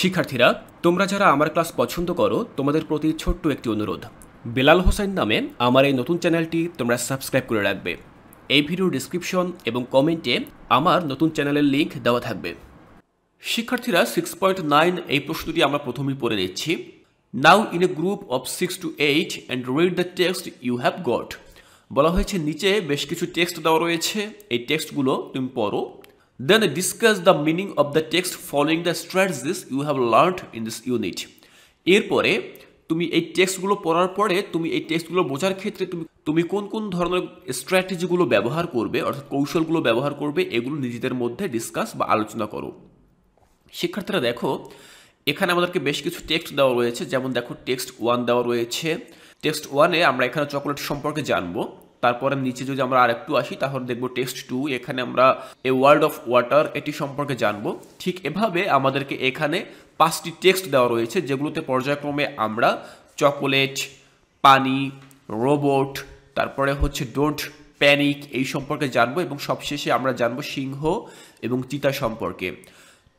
শিক্ষার্থীরা তোমরা যারা আমার ক্লাস পছন্দ করো তোমাদের প্রতি ছোট্ট একটি অনুরোধ বেলাল হোসেন নামে আমার এই নতুন চ্যানেলটি তোমরা সাবস্ক্রাইব করে রাখবে এই ভিডিওর ডিসক্রিপশন এবং কমেন্টে আমার নতুন চ্যানেলের লিঙ্ক দেওয়া থাকবে শিক্ষার্থীরা সিক্স পয়েন্ট নাইন এই প্রশ্নটি আমরা প্রথমেই পড়ে নিচ্ছি now in a group of six to eight and read the text you have got বলা হয়েছে নিচে বেশ কিছু টেক্সট দেওয়া রয়েছে এই টেক্সটগুলো তুমি পড়ো Then discuss the meaning of the text following the strategies you have learned in this unit. এরপরে তুমি এই টেক্সটগুলো পড়ার পরে তুমি এই টেক্সটগুলো বোঝার ক্ষেত্রে তুমি তুমি কোন কোন ধরনের স্ট্র্যাটেজিগুলো ব্যবহার করবে অর্থাৎ কৌশলগুলো ব্যবহার করবে এগুলো নিজেদের মধ্যে ডিসকাস বা আলোচনা করো শিক্ষার্থীরা দেখো এখানে আমাদেরকে বেশ কিছু টেক্সট দেওয়া রয়েছে যেমন দেখো টেক্সট ওয়ান দেওয়া রয়েছে টেক্সট ওয়ানে আমরা এখানে চকোলেট সম্পর্কে জানবো তারপরে নিচে যদি আমরা আর একটু আসি তাহলে দেখব টেক্সট টু এখানে আমরা এ ওয়ার্ল্ড অফ ওয়াটার এটি সম্পর্কে জানবো ঠিক এভাবে আমাদেরকে এখানে পাঁচটি টেক্সট দেওয়া রয়েছে যেগুলোতে পর্যায়ক্রমে আমরা চকোলেট পানি রোবট তারপরে হচ্ছে ডোন্ট প্যানিক এই সম্পর্কে জানবো এবং সবশেষে আমরা জানবো সিংহ এবং চিতা সম্পর্কে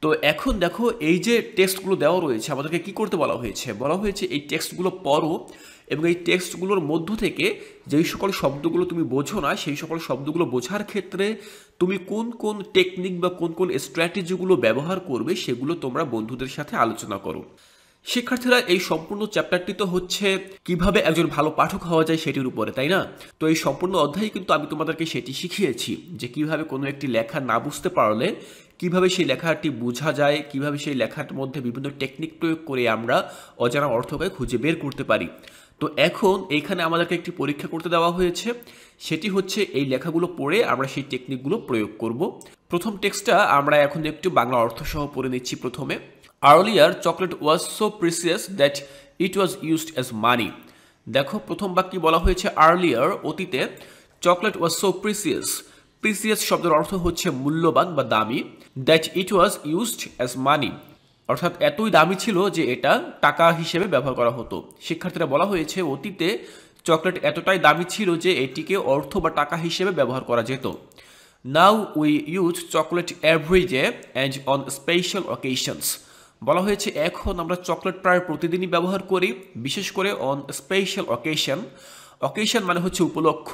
তো এখন দেখো এই যে টেক্সটগুলো দেওয়া রয়েছে আমাদেরকে কি করতে বলা হয়েছে বলা হয়েছে এই টেক্সটগুলো পরও এবং এই টেক্সটগুলোর মধ্য থেকে যেই সকল শব্দগুলো তুমি বোঝো না সেই সকল শব্দগুলো বোঝার ক্ষেত্রে তুমি কোন কোন টেকনিক বা কোন কোন স্ট্র্যাটেজিগুলো ব্যবহার করবে সেগুলো তোমরা বন্ধুদের সাথে আলোচনা করো শিক্ষার্থীরা এই সম্পূর্ণ চ্যাপ্টারটি তো হচ্ছে কিভাবে একজন ভালো পাঠক হওয়া যায় সেটির উপরে তাই না তো এই সম্পূর্ণ অধ্যায়ে কিন্তু আমি তোমাদেরকে সেটি শিখিয়েছি যে কিভাবে কোনো একটি লেখা না বুঝতে পারলে কিভাবে সেই লেখাটি বোঝা যায় কিভাবে সেই লেখার মধ্যে বিভিন্ন টেকনিক প্রয়োগ করে আমরা অজানা অর্থকে খুঁজে বের করতে পারি তো এখন এইখানে আমাদেরকে একটি পরীক্ষা করতে দেওয়া হয়েছে সেটি হচ্ছে এই লেখাগুলো পড়ে আমরা সেই টেকনিকগুলো প্রয়োগ করব প্রথম টেক্সটটা আমরা এখন একটু বাংলা অর্থসহ পড়ে নিচ্ছি প্রথমে earlier chocolate was so precious that it was used as money দেখো প্রথম বাক্যে বলা হয়েছে আর্লিয়ার অতীতে chocolate was so precious precious শব্দের অর্থ হচ্ছে মূল্যবান বা দামি that it was used as money অর্থাৎ এতই দামি ছিল যে এটা টাকা হিসেবে ব্যবহার করা হতো শিক্ষার্থীরা বলা হয়েছে অতীতে চকলেট এতটাই দামি ছিল যে এটিকে অর্থ বা টাকা হিসেবে ব্যবহার করা যেত now we use chocolate every day and on special occasions বলা হয়েছে এখন আমরা চকলেট প্রায় প্রতিদিনই ব্যবহার করি বিশেষ করে অন স্পেশাল অকেশন অকেশন মানে হচ্ছে উপলক্ষ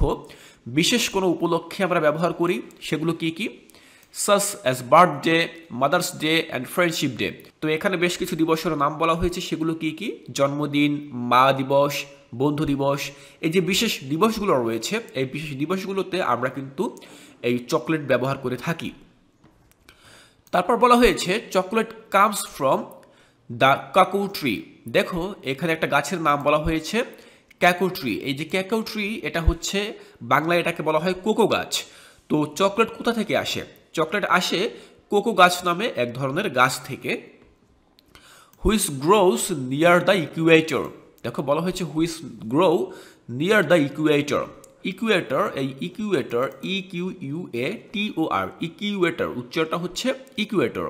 বিশেষ কোনো উপলক্ষে আমরা ব্যবহার করি সেগুলো কি কী such as birthday mother's day and friendship Day তো এখানে বেশ কিছু দিবসের নাম বলা হয়েছে সেগুলো কি কি জন্মদিন মা দিবস বন্ধু দিবস এই যে বিশেষ দিবসগুলো রয়েছে এই বিশেষ দিবসগুলোতে আমরা কিন্তু এই চকলেট ব্যবহার করে থাকি তারপর বলা হয়েছে chocolate comes from the cacao tree দেখো এখানে একটা গাছের নাম বলা হয়েছে ক্যাকো ট্রি এই যে ক্যাকো ট্রি এটা হচ্ছে বাংলায় এটাকে বলা হয় কোকো গাছ তো চকলেট কোথা থেকে আসে চকলেট আসে কোকো গাছ নামে এক ধরনের গাছ থেকে হুইস গ্রোস নিয়ার দ্য ইকুয়েটর দেখো বলা হয়েছে which grow near the equator equator এই equator E Q U A T O R equator উচ্চারটা হচ্ছে ইকুয়েটর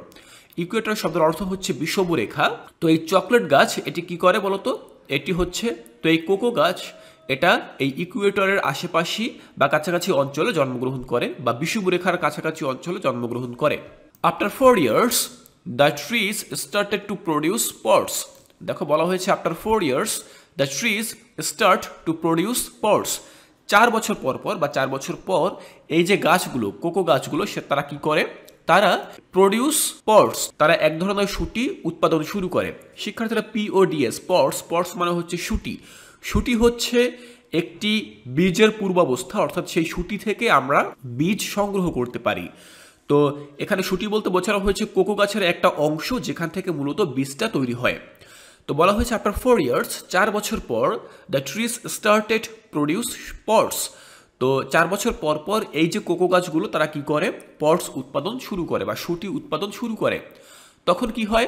ইকুয়েটর শব্দের অর্থ হচ্ছে বিষবরেখা তো এই চকলেট গাছ এটি কি করে বলতো এটি হচ্ছে তো এই কোকো গাছ এটা এই ইকুয়েটরের আশেপাশি বা কাছাকাছি অঞ্চলে জন্মগ্রহণ করে বা বিষুবরেখার কাছাকাছি অঞ্চলে জন্মগ্রহণ করে after four years the trees started to produce pods দেখো বলা হয়েছে after four years the trees start to produce pods চার বছর পর পর বা চার বছর পর এই যে গাছগুলো কোকো গাছগুলো সে তারা কি করে তারা প্রডিউস পটস তারা এক ধরনের সুটি উৎপাদন শুরু করে শিক্ষার্থীরা পিওডিএস পটস পটস মানে হচ্ছে সুটি সুটি হচ্ছে একটি বীজের পূর্বাবস্থা অর্থাৎ সেই সুটি থেকে আমরা বীজ সংগ্রহ করতে পারি তো এখানে সুটি বলতে বোঝানো হয়েছে কোকো গাছের একটা অংশ যেখান থেকে মূলত বীজটা তৈরি হয় তো বলা হয়েছে আফটার ফোর ইয়ার্স চার বছর পর the trees started produce pods তো চার বছর পর পর এই যে কোকো গাছগুলো তারা কি করে পটস উৎপাদন শুরু করে বা সুটি উৎপাদন শুরু করে তখন কি হয়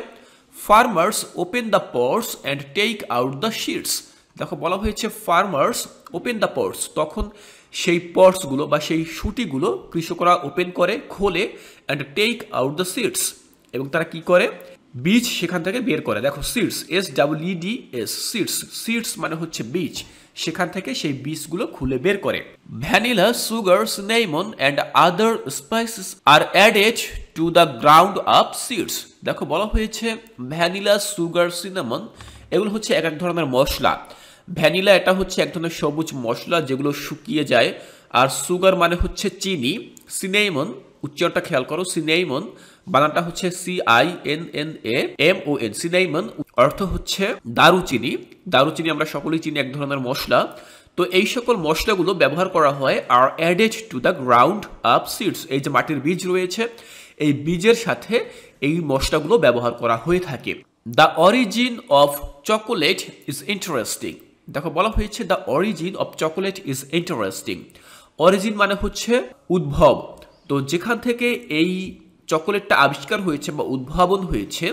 farmers open the pots and take out the seeds দেখো বলা হয়েছে ফার্মার্স ওপেন দ্য পোর্টস তখন সেই পোর্টসগুলো বা সেই সুটিগুলো কৃষকরা ওপেন করে খোলে and take out the seeds এবং তারা কি করে বীজ সেখান থেকে বের করে দেখো seeds S W D S seeds seeds মানে হচ্ছে বীজ সেখান থেকে সেই বীজগুলো খুলে বের করে vanilla sugar cinnamon and other spices are added to the ground up seeds দেখো বলা হয়েছে ভ্যানিলা সুগার সিনেমন এগুলো হচ্ছে এক এক ধরনের মশলা ভ্যানিলা এটা হচ্ছে এক ধরনের সবুজ মশলা যেগুলো শুকিয়ে যায় আর সুগার মানে হচ্ছে চিনি সিনেইমন উচ্চারণটা খেয়াল করো সিনেইমন বানানটা হচ্ছে C I N N A M O N cinnamon অর্থ হচ্ছে দারুচিনি দারুচিনি আমরা সকলেই চিনি এক ধরনের মশলা তো এই সকল মশলাগুলো ব্যবহার করা হয় আর added to the ground up seeds এই যে মাটির বীজ রয়েছে এই বীজের সাথে এই মশলাগুলো ব্যবহার করা হয়ে থাকে the origin of chocolate is interesting দেখো বলা হয়েছে the origin of chocolate is interesting origin মানে হচ্ছে উদ্ভব তো যেখান থেকে এই চকোলেটটা আবিষ্কার হয়েছে বা উদ্ভাবন হয়েছে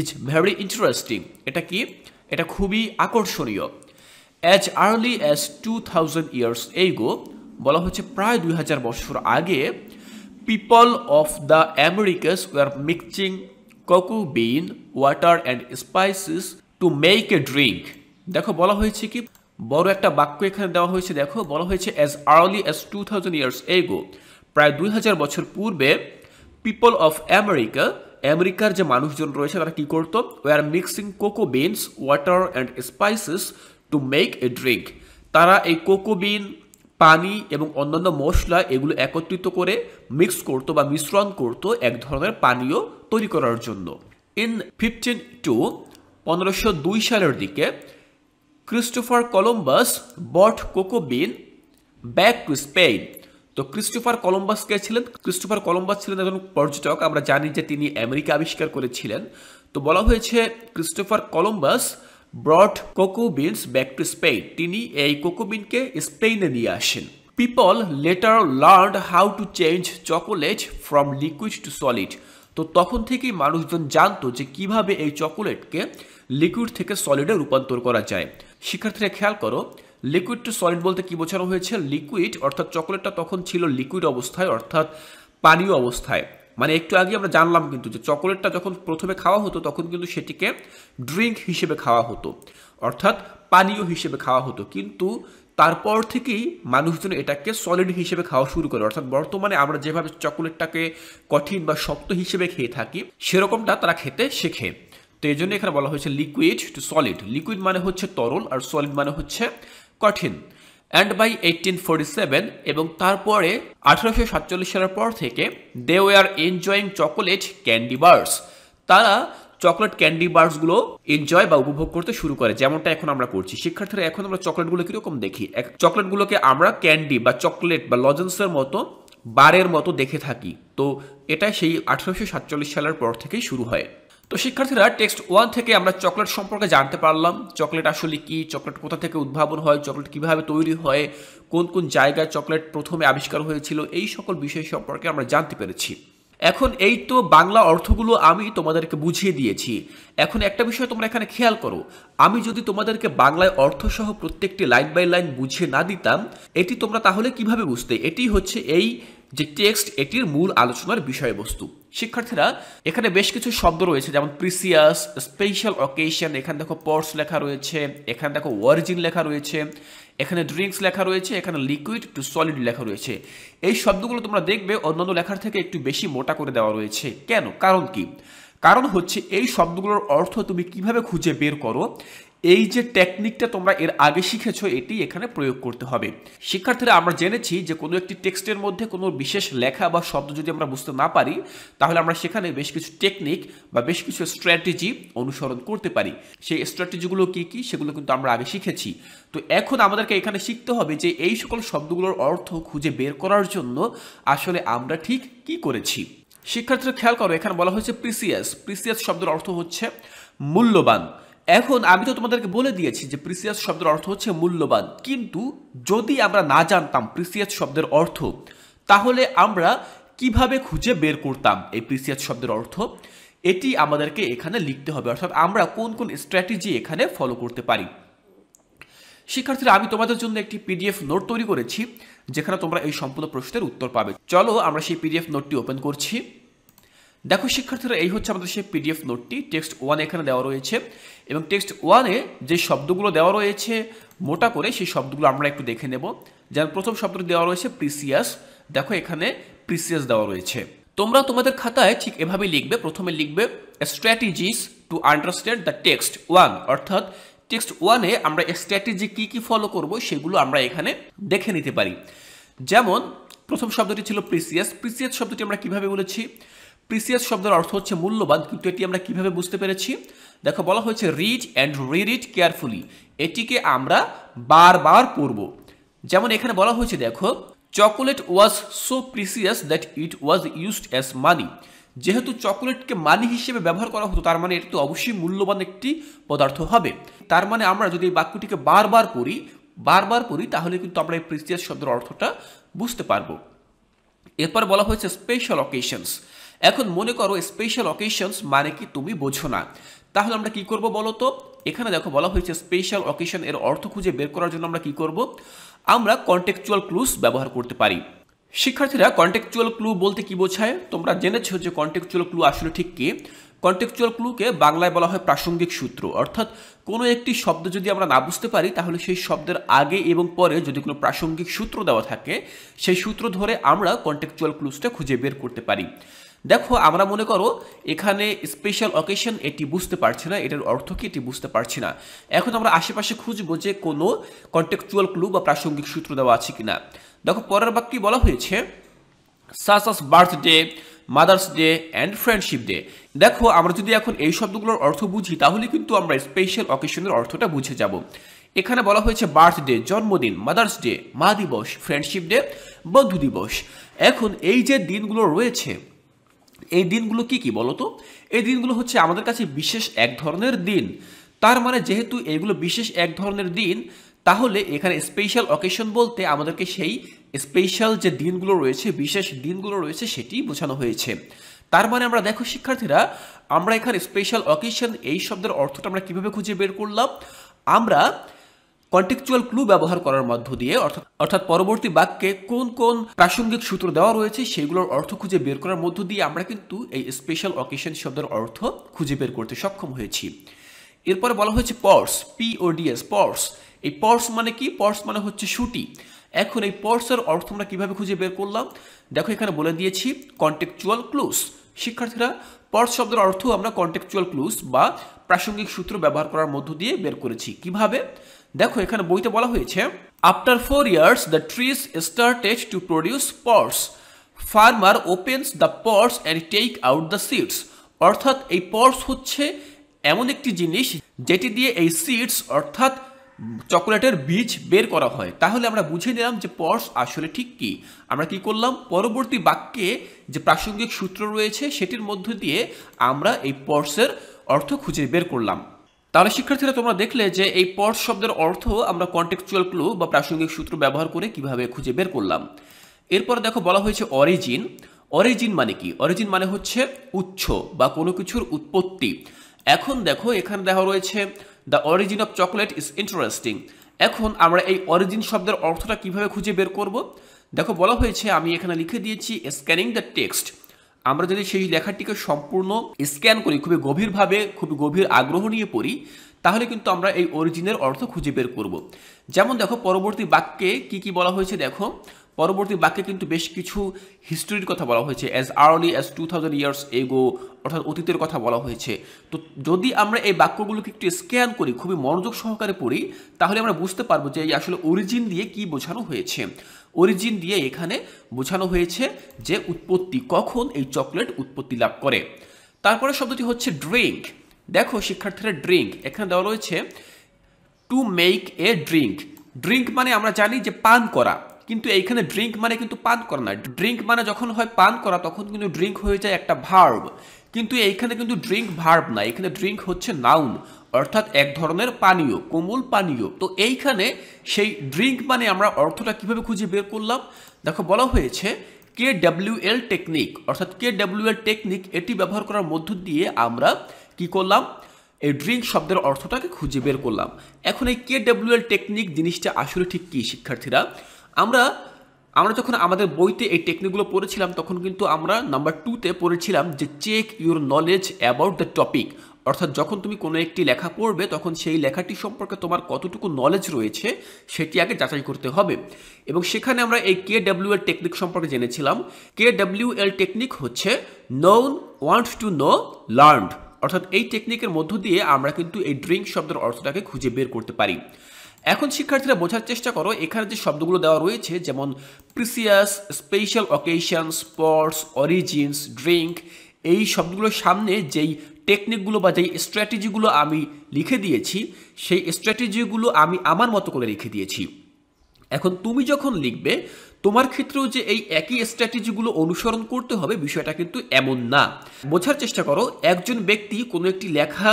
ইজ ভেরি ইন্টারেস্টিং এটা কি এটা খুবই আকর্ষণীয় as early as two thousand years go বলা হচ্ছে প্রায় দুই হাজার বছর আগে people of the Americas were mixing cocoa bean water and spices to make a drink দেখো বলা হয়েছে কি বড় একটা বাক্য এখানে দেওয়া হয়েছে দেখো বলা হয়েছে as early as two thousand years ago প্রায় দুই হাজার বছর পূর্বে পিপল অফ আমেরিকা আমেরিকার যে মানুষজন রয়েছে তারা কী করতো were mixing cocoa beans water and spices to make a drink তারা এই কোকো বিন পানি এবং অন্যান্য মশলা এগুলো একত্রিত করে মিক্স করতো বা মিশ্রণ করতো এক ধরনের পানীয় তৈরি করার জন্য ইন ফিফটিন টু পনেরোশো দুই সালের দিকে Christopher Columbus brought bean back to Spain তো ক্রিস্টোফার কলম্বাস কে ছিলেন ক্রিস্টোফার কলম্বাস ছিলেন একজন পর্যটক আমরা জানি যে তিনি আমেরিকা আবিষ্কার করেছিলেন তো বলা হয়েছে Christopher Columbus brought cocoa beans back to Spain তিনি এই কোকো বিনকে স্পেনে নিয়ে আসেন people later learn how to change chocolate from liquid to solid তো তখন থেকেই মানুষজন জানতো যে কিভাবে এই চকোলেটকে লিকুইড থেকে সলিডে রূপান্তর করা যায় শিক্ষার্থীরা খেয়াল করো লিকুইড টু সলিড বলতে কি বোঝানো হয়েছে লিকুইড অর্থাৎ চকোলেটটা তখন ছিল লিকুইড অবস্থায় অর্থাৎ পানীয় অবস্থায় মানে একটু আগে আমরা জানলাম কিন্তু যে চকোলেটটা যখন প্রথমে খাওয়া হতো তখন কিন্তু সেটিকে ড্রিঙ্ক হিসেবে খাওয়া হতো অর্থাৎ পানীয় হিসেবে খাওয়া হতো কিন্তু তারপর থেকেই মানুষজন এটাকে সলিড হিসেবে খাওয়া শুরু করে অর্থাৎ বর্তমানে আমরা যেভাবে চকোলেটটাকে কঠিন বা শক্ত হিসেবে খেয়ে থাকি সেরকমটা তারা খেতে শেখে তো এই জন্য এখানে বলা হয়েছে লিকুইড টু সলিড লিকুইড মানে হচ্ছে তরল আর সলিড মানে হচ্ছে কঠিন and by eighteen forty seven এবং তারপরে আঠারোশো সাতচল্লিশ সালের পর থেকে they were enjoying chocolate candy bars তারা চকলেট ক্যান্ডি বার্সগুলো এনজয় বা উপভোগ করতে শুরু করে যেমনটা এখন আমরা করছি শিক্ষার্থীরা এখন আমরা চকলেটগুলো কীরকম দেখি এক চকলেটগুলোকে আমরা ক্যান্ডি বা চকলেট বা লজেন্সের মতো বারের মতো দেখে থাকি তো এটা সেই আঠারোশো সালের পর থেকেই শুরু হয় তো শিক্ষার্থীরা টেক্সট ওয়ান থেকে আমরা চকলেট সম্পর্কে জানতে পারলাম চকলেট আসলে কি চকলেট কোথা থেকে উদ্ভাবন হয় চকলেট কিভাবে তৈরি হয় কোন কোন জায়গায় চকলেট প্রথমে আবিষ্কার হয়েছিল এই সকল বিষয় সম্পর্কে আমরা জানতে পেরেছি এখন এই তো বাংলা অর্থগুলো আমি তোমাদেরকে বুঝিয়ে দিয়েছি এখন একটা বিষয় তোমরা এখানে খেয়াল করো আমি যদি তোমাদেরকে বাংলায় অর্থসহ প্রত্যেকটি লাইন বাই লাইন বুঝিয়ে না দিতাম এটি তোমরা তাহলে কিভাবে বুঝতে এটি হচ্ছে এই যে টেক্সট এটির মূল আলোচনার বিষয়বস্তু শিক্ষার্থীরা এখানে বেশ কিছু শব্দ রয়েছে যেমন প্রিসিয়াস স্পেশাল অকেশন এখানে দেখো পর্স লেখা রয়েছে এখানে দেখো ওয়ার্জিন লেখা রয়েছে এখানে ড্রিঙ্কস লেখা রয়েছে এখানে লিকুইড টু সলিড লেখা রয়েছে এই শব্দগুলো তোমরা দেখবে অন্যান্য লেখার থেকে একটু বেশি মোটা করে দেওয়া রয়েছে কেন কারণ কি কারণ হচ্ছে এই শব্দগুলোর অর্থ তুমি কিভাবে খুঁজে বের করো এই যে টেকনিকটা তোমরা এর আগে শিখেছ এটি এখানে প্রয়োগ করতে হবে শিক্ষার্থীরা আমরা জেনেছি যে কোনো একটি টেক্সটের মধ্যে কোনো বিশেষ লেখা বা শব্দ যদি আমরা বুঝতে না পারি তাহলে আমরা সেখানে বেশ কিছু টেকনিক বা বেশ কিছু স্ট্র্যাটেজি অনুসরণ করতে পারি সেই স্ট্র্যাটেজিগুলো কি কি সেগুলো কিন্তু আমরা আগে শিখেছি তো এখন আমাদেরকে এখানে শিখতে হবে যে এই সকল শব্দগুলোর অর্থ খুঁজে বের করার জন্য আসলে আমরা ঠিক কি করেছি শিক্ষার্থীরা খেয়াল করো এখানে বলা হয়েছে প্রিসিয়াস প্রিসিয়াস শব্দের অর্থ হচ্ছে মূল্যবান এখন আমি তো তোমাদেরকে বলে দিয়েছি যে প্রিসিয়াস শব্দের অর্থ হচ্ছে মূল্যবান কিন্তু যদি আমরা না জানতাম প্রিসিয়াস শব্দের অর্থ তাহলে আমরা কিভাবে খুঁজে বের করতাম এই প্রিসিয়াস শব্দের অর্থ এটি আমাদেরকে এখানে লিখতে হবে অর্থাৎ আমরা কোন কোন স্ট্র্যাটেজি এখানে ফলো করতে পারি শিক্ষার্থীরা আমি তোমাদের জন্য একটি পিডিএফ নোট তৈরি করেছি যেখানে তোমরা এই সম্পূর্ণ প্রশ্নের উত্তর পাবে চলো আমরা সেই পিডিএফ নোটটি ওপেন করছি দেখো শিক্ষার্থীরা এই হচ্ছে আমাদের সেই পিডিএফ নোটটি টেক্সট ওয়ান এখানে দেওয়া রয়েছে এবং টেক্সট ওয়ানে যে শব্দগুলো দেওয়া রয়েছে মোটা করে সেই শব্দগুলো আমরা একটু দেখে নেব যেমন প্রথম শব্দটি দেওয়া রয়েছে প্রিসিয়াস দেখো এখানে প্রিসিয়াস দেওয়া রয়েছে তোমরা তোমাদের খাতায় ঠিক এভাবে লিখবে প্রথমে লিখবে strategies to understand the text one অর্থাৎ টেক্সট ওয়ানে আমরা স্ট্র্যাটেজি কি কি ফলো করব সেগুলো আমরা এখানে দেখে নিতে পারি যেমন প্রথম শব্দটি ছিল প্রিসিয়াস প্রিসিয়াস শব্দটি আমরা কিভাবে বলেছি প্রিসিয়াস শব্দের অর্থ হচ্ছে মূল্যবান কিন্তু এটি আমরা কিভাবে বুঝতে পেরেছি দেখো বলা হয়েছে read and read it carefully এটিকে আমরা বারবার পড়ব যেমন এখানে বলা হয়েছে দেখো chocolate was so precious that it was used as money যেহেতু চকোলেটকে মানি হিসেবে ব্যবহার করা হতো তার মানে এটি তো অবশ্যই মূল্যবান একটি পদার্থ হবে তার মানে আমরা যদি এই বাক্যটিকে বারবার পড়ি বারবার পড়ি তাহলে কিন্তু আমরা এই প্রিসিয়াস শব্দের অর্থটা বুঝতে পারবো এরপর বলা হয়েছে স্পেশাল অকেশনস এখন মনে করো স্পেশাল অকেশনস মানে কি তুমি বোঝো না তাহলে আমরা কি করব বলো তো এখানে দেখো বলা হয়েছে স্পেশাল অকেশন এর অর্থ খুঁজে বের করার জন্য আমরা কি করব আমরা কন্টেকচুয়াল ক্লুজ ব্যবহার করতে পারি শিক্ষার্থীরা কন্টেকচুয়াল ক্লু বলতে কি বোঝায় তোমরা জেনেছো যে কন্টেকচুয়াল ক্লু আসলে ঠিক কি কন্টেকচুয়াল ক্লুকে বাংলায় বলা হয় প্রাসঙ্গিক সূত্র অর্থাৎ কোনো একটি শব্দ যদি আমরা না বুঝতে পারি তাহলে সেই শব্দের আগে এবং পরে যদি কোনো প্রাসঙ্গিক সূত্র দেওয়া থাকে সেই সূত্র ধরে আমরা কন্টেকচুয়াল ক্লুজটা খুঁজে বের করতে পারি দেখো আমরা মনে করো এখানে স্পেশাল অকেশন এটি বুঝতে পারছি না এটার অর্থ কি এটি বুঝতে পারছি না এখন আমরা আশেপাশে খুঁজবো যে কোনো কন্টেকচুয়াল ক্লু বা প্রাসঙ্গিক সূত্র দেওয়া আছে কিনা দেখো পরের বাক্যে বলা হয়েছে সাসাস birthday mother's day and friendship day দেখো আমরা যদি এখন এই শব্দগুলোর অর্থ বুঝি তাহলে কিন্তু আমরা স্পেশাল অকেশনের অর্থটা বুঝে যাব এখানে বলা হয়েছে বার্থডে জন্মদিন মাদার্স ডে মা দিবস ফ্রেন্ডশিপ ডে বন্ধু দিবস এখন এই যে দিনগুলো রয়েছে এই দিনগুলো কি কি বলতো এই দিনগুলো হচ্ছে আমাদের কাছে বিশেষ এক ধরনের দিন তার মানে যেহেতু এগুলো বিশেষ এক ধরনের দিন তাহলে এখানে স্পেশাল অকেশন বলতে আমাদেরকে সেই স্পেশাল যে দিনগুলো রয়েছে বিশেষ দিনগুলো রয়েছে সেটি বোঝানো হয়েছে তার মানে আমরা দেখো শিক্ষার্থীরা আমরা এখানে স্পেশাল অকেশন এই শব্দের অর্থটা আমরা কিভাবে খুঁজে বের করলাম আমরা কন্টেকচুয়াল ক্লু ব্যবহার করার মধ্য দিয়ে অর্থাৎ পরবর্তী বাক্যে কোন কোন প্রাসঙ্গিক সূত্র দেওয়া রয়েছে সেগুলোর অর্থ খুঁজে বের করার মধ্য দিয়ে আমরা কিন্তু এই স্পেশাল অকেশন শব্দের অর্থ খুঁজে বের করতে সক্ষম হয়েছি এরপরে বলা হয়েছে পর্স পিওডিএস পর্স এই পর্স মানে কি পর্স মানে হচ্ছে সুটি এখন এই পর্সের অর্থ আমরা কীভাবে খুঁজে বের করলাম দেখো এখানে বলে দিয়েছি কন্টেকচুয়াল ক্লুস শিক্ষার্থীরা পর্স শব্দের অর্থ আমরা কন্টেকচুয়াল ক্লুস বা প্রাসঙ্গিক সূত্র ব্যবহার করার মধ্য দিয়ে বের করেছি কিভাবে দেখো এখানে বইতে বলা হয়েছে after four years the trees started to produce pots farmer opens the pots and take out the seeds অর্থাৎ এই পটস হচ্ছে এমন একটি জিনিস যেটি দিয়ে এই সিডস অর্থাৎ চকোলেটের বীজ বের করা হয় তাহলে আমরা বুঝে নিলাম যে পর্স আসলে ঠিক কি আমরা কি করলাম পরবর্তী বাক্যে যে প্রাসঙ্গিক সূত্র রয়েছে সেটির মধ্য দিয়ে আমরা এই পর্সের অর্থ খুঁজে বের করলাম তাহলে শিক্ষার্থীরা তোমরা দেখলে যে এই পট শব্দের অর্থ আমরা কন্টেকচুয়াল ক্লু বা প্রাসঙ্গিক সূত্র ব্যবহার করে কিভাবে খুঁজে বের করলাম এরপর দেখো বলা হয়েছে অরিজিন অরিজিন মানে কি অরিজিন মানে হচ্ছে উচ্ছ বা কোনো কিছুর উৎপত্তি এখন দেখো এখানে দেখা রয়েছে the origin of chocolate is interesting এখন আমরা এই অরিজিন শব্দের অর্থটা কিভাবে খুঁজে বের করব দেখো বলা হয়েছে আমি এখানে লিখে দিয়েছি স্ক্যানিং দ্য টেক্সট আমরা যদি সেই লেখাটিকে সম্পূর্ণ স্ক্যান করি খুবই গভীরভাবে খুবই গভীর আগ্রহ নিয়ে পড়ি তাহলে কিন্তু আমরা এই অরিজিনের অর্থ খুঁজে বের করব। যেমন দেখো পরবর্তী বাক্যে কি কি বলা হয়েছে দেখো পরবর্তী বাক্যে কিন্তু বেশ কিছু হিস্ট্রির কথা বলা হয়েছে as early as two thousand years ago অর্থাৎ অতীতের কথা বলা হয়েছে তো যদি আমরা এই বাক্যগুলোকে একটু স্ক্যান করি খুবই মনোযোগ সহকারে পড়ি তাহলে আমরা বুঝতে পারবো যে এই আসলে অরিজিন দিয়ে কি বোঝানো হয়েছে অরিজিন দিয়ে এখানে বোঝানো হয়েছে যে উৎপত্তি কখন এই চকলেট উৎপত্তি লাভ করে তারপরে শব্দটি হচ্ছে ড্রিঙ্ক দেখো শিক্ষার্থীরা ড্রিঙ্ক এখানে দেওয়া রয়েছে to make a drink drink মানে আমরা জানি যে পান করা কিন্তু এইখানে ড্রিঙ্ক মানে কিন্তু পান করা না ড্রিঙ্ক মানে যখন হয় পান করা তখন কিন্তু ড্রিঙ্ক হয়ে যায় একটা ভার্ব কিন্তু এইখানে কিন্তু ড্রিঙ্ক ভার্ব না এখানে ড্রিঙ্ক হচ্ছে নাউন অর্থাৎ এক ধরনের পানীয় কোমল পানীয় তো এইখানে সেই ড্রিঙ্ক মানে আমরা অর্থটা কিভাবে খুঁজে বের করলাম দেখো বলা হয়েছে কে ডাব্লিউএল টেকনিক অর্থাৎ কে ডাব্লিউএল টেকনিক এটি ব্যবহার করার মধ্য দিয়ে আমরা কি করলাম এই ড্রিঙ্ক শব্দের অর্থটাকে খুঁজে বের করলাম এখন এই কে ডাব্লিউএল টেকনিক জিনিসটা আসলে ঠিক কী শিক্ষার্থীরা আমরা আমরা যখন আমাদের বইতে এই টেকনিকগুলো পড়েছিলাম তখন কিন্তু আমরা নাম্বার টুতে পড়েছিলাম যে check your knowledge about the topic অর্থাৎ যখন তুমি কোনো একটি লেখা পড়বে তখন সেই লেখাটি সম্পর্কে তোমার কতটুকু নলেজ রয়েছে সেটি আগে যাচাই করতে হবে এবং সেখানে আমরা এই কে ডাব্লিউ এল টেকনিক সম্পর্কে জেনেছিলাম কে ডাব্লিউ এল টেকনিক হচ্ছে known want to know learned অর্থাৎ এই টেকনিকের মধ্য দিয়ে আমরা কিন্তু এই ড্রিঙ্ক শব্দের অর্থটাকে খুঁজে বের করতে পারি এখন শিক্ষার্থীরা বোঝার চেষ্টা করো এখানে যে শব্দগুলো দেওয়া রয়েছে যেমন precious special occasion sports origins drink এই শব্দগুলোর সামনে যেই টেকনিকগুলো বা যেই স্ট্র্যাটেজিগুলো আমি লিখে দিয়েছি সেই স্ট্র্যাটেজিগুলো আমি আমার মতো করে লিখে দিয়েছি এখন তুমি যখন লিখবে তোমার ক্ষেত্রেও যে এই একই স্ট্র্যাটেজিগুলো অনুসরণ করতে হবে বিষয়টা কিন্তু এমন না বোঝার চেষ্টা করো একজন ব্যক্তি কোনো একটি লেখা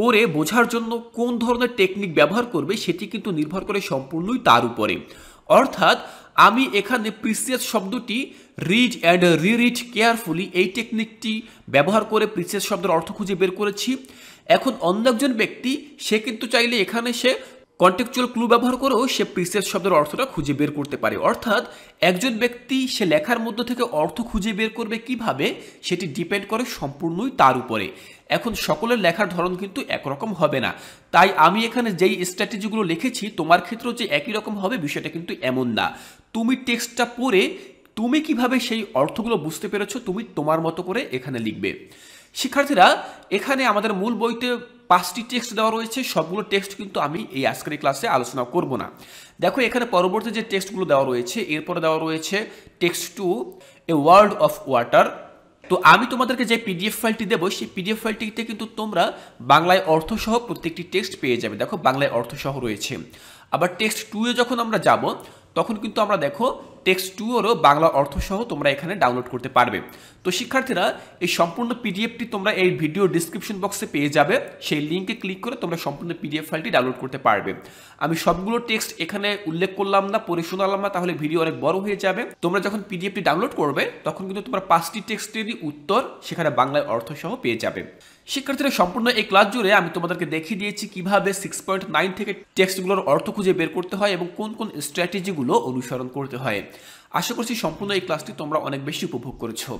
পরে বোঝার জন্য কোন ধরনের টেকনিক ব্যবহার করবে সেটি কিন্তু নির্ভর করে সম্পূর্ণই তার উপরে অর্থাৎ আমি এখানে প্রিসিয়াস শব্দটি রিড অ্যান্ড রিরিড কেয়ারফুলি এই টেকনিকটি ব্যবহার করে প্রিসিয়াস শব্দের অর্থ খুঁজে বের করেছি এখন অন্য একজন ব্যক্তি সে কিন্তু চাইলে এখানে সে কন্টেকচুয়াল ক্লু ব্যবহার করেও সে প্রিসিয়াস শব্দের অর্থটা খুঁজে বের করতে পারে অর্থাৎ একজন ব্যক্তি সে লেখার মধ্য থেকে অর্থ খুঁজে বের করবে কিভাবে সেটি ডিপেন্ড করে সম্পূর্ণই তার উপরে এখন সকলের লেখার ধরন কিন্তু একরকম হবে না তাই আমি এখানে যেই স্ট্র্যাটেজিগুলো লিখেছি তোমার ক্ষেত্রেও যে একই রকম হবে বিষয়টা কিন্তু এমন না তুমি টেক্সটটা পড়ে তুমি কিভাবে সেই অর্থগুলো বুঝতে পেরেছো তুমি তোমার মতো করে এখানে লিখবে শিক্ষার্থীরা এখানে আমাদের মূল বইতে পাঁচটি টেক্সট দেওয়া রয়েছে সবগুলো টেক্সট কিন্তু আমি এই আজকের ক্লাসে আলোচনা করব না দেখো এখানে পরবর্তী যে টেক্সটগুলো দেওয়া রয়েছে এরপরে দেওয়া রয়েছে text two a world of water তো আমি তোমাদেরকে যে পিডিএফ ফাইলটি দেবো সেই পিডিএফ ফাইলটিতে কিন্তু তোমরা বাংলায় অর্থসহ প্রত্যেকটি টেক্সট পেয়ে যাবে দেখো বাংলায় অর্থসহ রয়েছে আবার টেক্সট টুয়ে যখন আমরা যাব তখন কিন্তু আমরা দেখো টেক্সট টুয়েরও বাংলা অর্থসহ তোমরা এখানে ডাউনলোড করতে পারবে তো শিক্ষার্থীরা এই সম্পূর্ণ পিডিএফটি তোমরা এই ভিডিও ডিসক্রিপশন বক্সে পেয়ে যাবে সেই লিঙ্কে ক্লিক করে তোমরা সম্পূর্ণ পিডিএফ ফাইলটি ডাউনলোড করতে পারবে আমি সবগুলো টেক্সট এখানে উল্লেখ করলাম না পড়ে শোনালাম না তাহলে ভিডিও অনেক বড় হয়ে যাবে তোমরা যখন পিডিএফটি ডাউনলোড করবে তখন কিন্তু তোমরা পাঁচটি টেক্সটেরই উত্তর সেখানে বাংলায় অর্থসহ পেয়ে যাবে শিক্ষার্থীরা সম্পূর্ণ এই ক্লাস জুড়ে আমি তোমাদেরকে দেখিয়ে দিয়েছি কিভাবে সিক্স পয়েন্ট নাইন থেকে টেক্সটগুলোর অর্থ খুঁজে বের করতে হয় এবং কোন কোন স্ট্র্যাটেজিগুলো অনুসরণ করতে হয় আশা করছি সম্পূর্ণ এই ক্লাসটি তোমরা অনেক বেশি উপভোগ করেছো